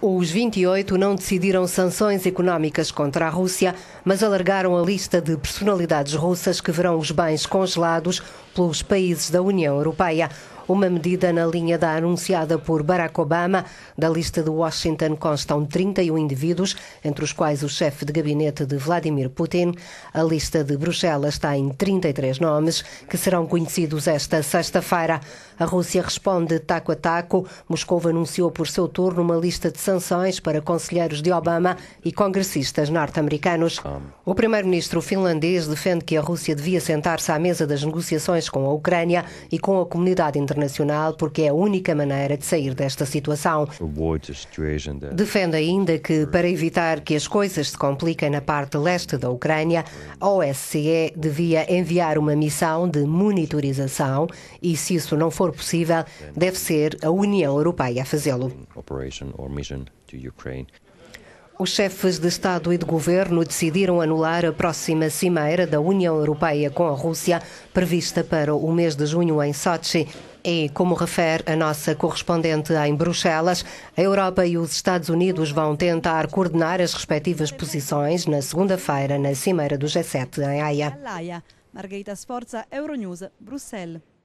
Os 28 não decidiram sanções económicas contra a Rússia, mas alargaram a lista de personalidades russas que verão os bens congelados pelos países da União Europeia uma medida na linha da anunciada por Barack Obama. Da lista de Washington constam 31 indivíduos, entre os quais o chefe de gabinete de Vladimir Putin. A lista de Bruxelas está em 33 nomes, que serão conhecidos esta sexta-feira. A Rússia responde taco a taco. Moscou anunciou por seu turno uma lista de sanções para conselheiros de Obama e congressistas norte-americanos. O primeiro-ministro finlandês defende que a Rússia devia sentar-se à mesa das negociações com a Ucrânia e com a comunidade internacional internacional, porque é a única maneira de sair desta situação. Defende ainda que, para evitar que as coisas se compliquem na parte leste da Ucrânia, a OSCE devia enviar uma missão de monitorização e, se isso não for possível, deve ser a União Europeia a fazê-lo. Os chefes de Estado e de Governo decidiram anular a próxima cimeira da União Europeia com a Rússia, prevista para o mês de junho em Sochi. E, como refere a nossa correspondente em Bruxelas, a Europa e os Estados Unidos vão tentar coordenar as respectivas posições na segunda-feira na Cimeira do G7 em Haia. Margarita Sforza, Euronews, Bruxelas.